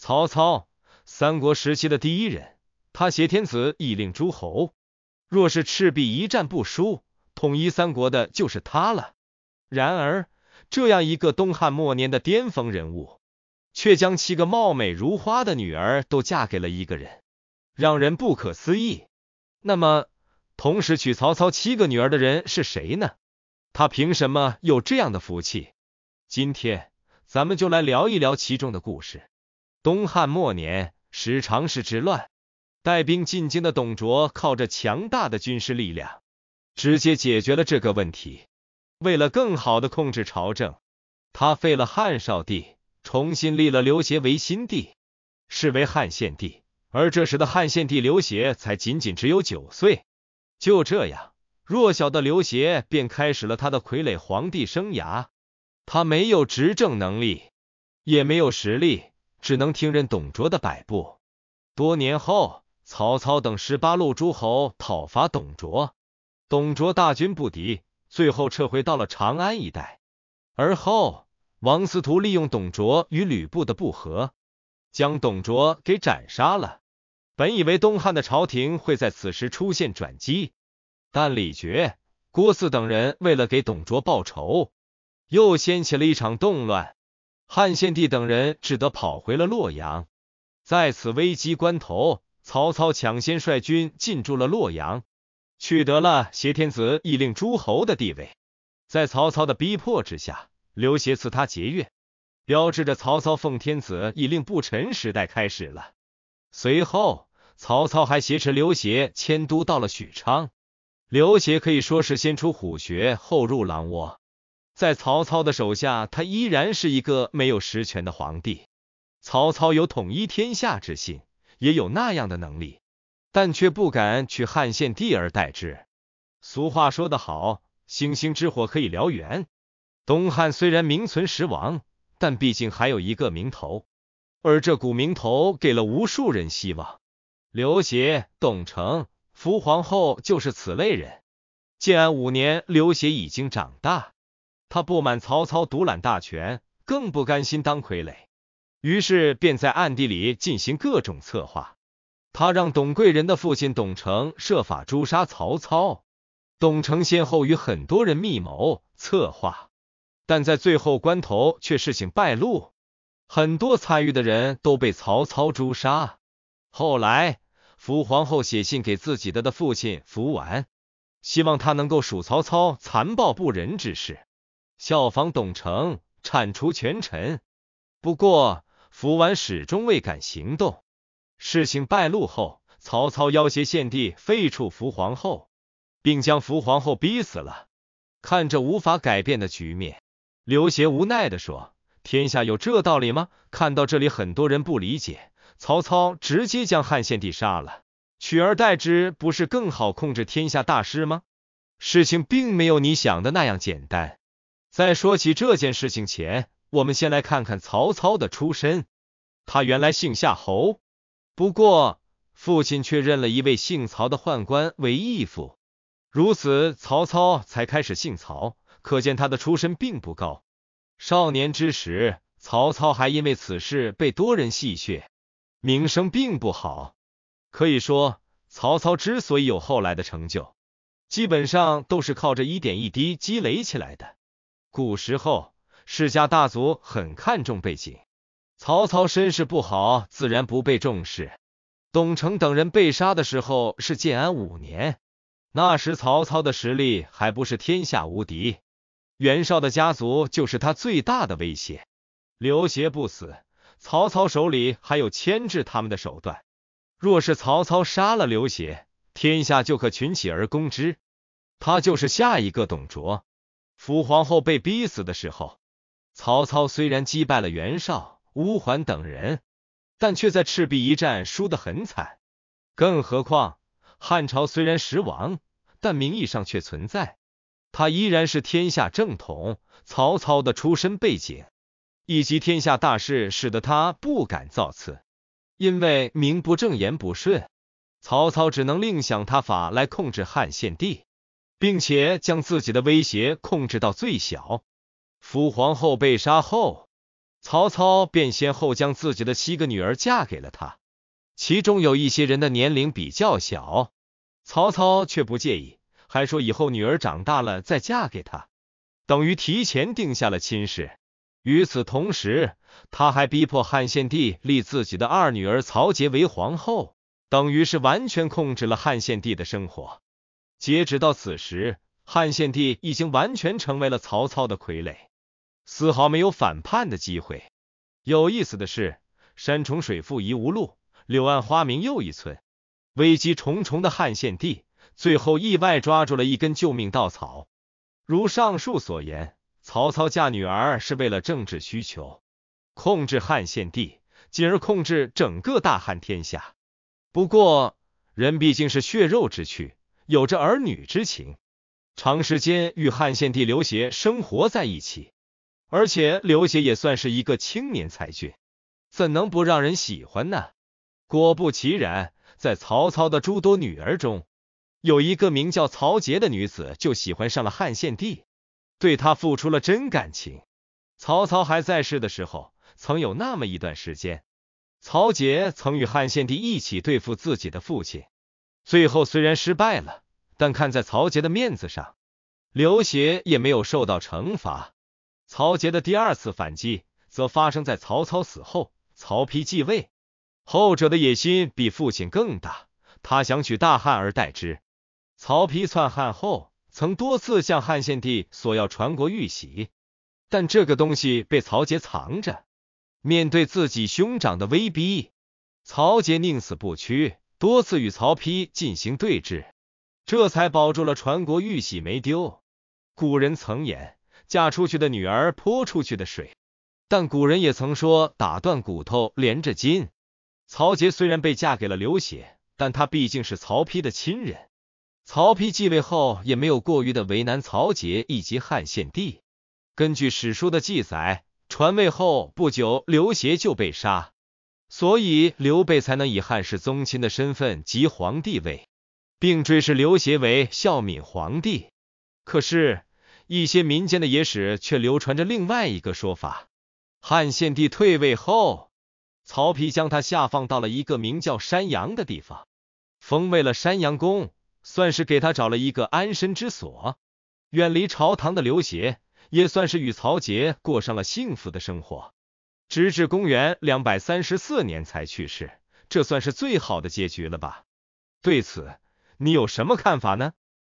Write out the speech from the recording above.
曹操，三国时期的第一人，他挟天子以令诸侯。若是赤壁一战不输，统一三国的就是他了。然而，这样一个东汉末年的巅峰人物，却将七个貌美如花的女儿都嫁给了一个人，让人不可思议。那么，同时娶曹操七个女儿的人是谁呢？他凭什么有这样的福气？今天，咱们就来聊一聊其中的故事。东汉末年，时长是之乱，带兵进京的董卓靠着强大的军事力量，直接解决了这个问题。为了更好的控制朝政，他废了汉少帝，重新立了刘协为新帝，是为汉献帝。而这时的汉献帝刘协才仅仅只有九岁。就这样，弱小的刘协便开始了他的傀儡皇帝生涯。他没有执政能力，也没有实力。只能听任董卓的摆布。多年后，曹操等十八路诸侯讨伐董卓，董卓大军不敌，最后撤回到了长安一带。而后，王司徒利用董卓与吕布的不和，将董卓给斩杀了。本以为东汉的朝廷会在此时出现转机，但李傕、郭汜等人为了给董卓报仇，又掀起了一场动乱。汉献帝等人只得跑回了洛阳。在此危机关头，曹操抢先率军进驻了洛阳，取得了挟天子以令诸侯的地位。在曹操的逼迫之下，刘协赐他节钺，标志着曹操奉天子以令不臣时代开始了。随后，曹操还挟持刘协迁都到了许昌。刘协可以说是先出虎穴，后入狼窝。在曹操的手下，他依然是一个没有实权的皇帝。曹操有统一天下之心，也有那样的能力，但却不敢取汉献帝而代之。俗话说得好，“星星之火可以燎原”。东汉虽然名存实亡，但毕竟还有一个名头，而这股名头给了无数人希望。刘协、董承、伏皇后就是此类人。建安五年，刘协已经长大。他不满曹操独揽大权，更不甘心当傀儡，于是便在暗地里进行各种策划。他让董贵人的父亲董承设法诛杀曹操。董承先后与很多人密谋策划，但在最后关头却事情败露，很多参与的人都被曹操诛杀。后来，伏皇后写信给自己的的父亲伏完，希望他能够数曹操残暴不仁之事。效仿董承，铲除权臣。不过，伏完始终未敢行动。事情败露后，曹操要挟献帝废黜伏皇后，并将伏皇后逼死了。看着无法改变的局面，刘协无奈的说：“天下有这道理吗？”看到这里，很多人不理解，曹操直接将汉献帝杀了，取而代之，不是更好控制天下大事吗？事情并没有你想的那样简单。在说起这件事情前，我们先来看看曹操的出身。他原来姓夏侯，不过父亲却认了一位姓曹的宦官为义父，如此曹操才开始姓曹。可见他的出身并不高。少年之时，曹操还因为此事被多人戏谑，名声并不好。可以说，曹操之所以有后来的成就，基本上都是靠着一点一滴积累起来的。古时候，世家大族很看重背景。曹操身世不好，自然不被重视。董承等人被杀的时候是建安五年，那时曹操的实力还不是天下无敌。袁绍的家族就是他最大的威胁。刘协不死，曹操手里还有牵制他们的手段。若是曹操杀了刘协，天下就可群起而攻之。他就是下一个董卓。辅皇后被逼死的时候，曹操虽然击败了袁绍、乌桓等人，但却在赤壁一战输得很惨。更何况汉朝虽然实亡，但名义上却存在，他依然是天下正统。曹操的出身背景以及天下大势，使得他不敢造次，因为名不正言不顺，曹操只能另想他法来控制汉献帝。并且将自己的威胁控制到最小。福皇后被杀后，曹操便先后将自己的七个女儿嫁给了他，其中有一些人的年龄比较小，曹操却不介意，还说以后女儿长大了再嫁给他，等于提前定下了亲事。与此同时，他还逼迫汉献帝立自己的二女儿曹节为皇后，等于是完全控制了汉献帝的生活。截止到此时，汉献帝已经完全成为了曹操的傀儡，丝毫没有反叛的机会。有意思的是，山重水复疑无路，柳暗花明又一村。危机重重的汉献帝，最后意外抓住了一根救命稻草。如上述所言，曹操嫁女儿是为了政治需求，控制汉献帝，进而控制整个大汉天下。不过，人毕竟是血肉之躯。有着儿女之情，长时间与汉献帝刘协生活在一起，而且刘协也算是一个青年才俊，怎能不让人喜欢呢？果不其然，在曹操的诸多女儿中，有一个名叫曹杰的女子就喜欢上了汉献帝，对他付出了真感情。曹操还在世的时候，曾有那么一段时间，曹杰曾与汉献帝一起对付自己的父亲。最后虽然失败了，但看在曹杰的面子上，刘协也没有受到惩罚。曹杰的第二次反击则发生在曹操死后，曹丕继位。后者的野心比父亲更大，他想取大汉而代之。曹丕篡汉后，曾多次向汉献帝索要传国玉玺，但这个东西被曹杰藏着。面对自己兄长的威逼，曹杰宁死不屈。多次与曹丕进行对峙，这才保住了传国玉玺没丢。古人曾言：“嫁出去的女儿泼出去的水。”但古人也曾说：“打断骨头连着筋。”曹杰虽然被嫁给了刘协，但他毕竟是曹丕的亲人。曹丕继位后也没有过于的为难曹杰以及汉献帝。根据史书的记载，传位后不久，刘协就被杀。所以刘备才能以汉室宗亲的身份即皇帝位，并追谥刘协为孝敏皇帝。可是，一些民间的野史却流传着另外一个说法：汉献帝退位后，曹丕将他下放到了一个名叫山阳的地方，封为了山阳公，算是给他找了一个安身之所。远离朝堂的刘协，也算是与曹节过上了幸福的生活。直至公元两百三十四年才去世，这算是最好的结局了吧？对此，你有什么看法呢？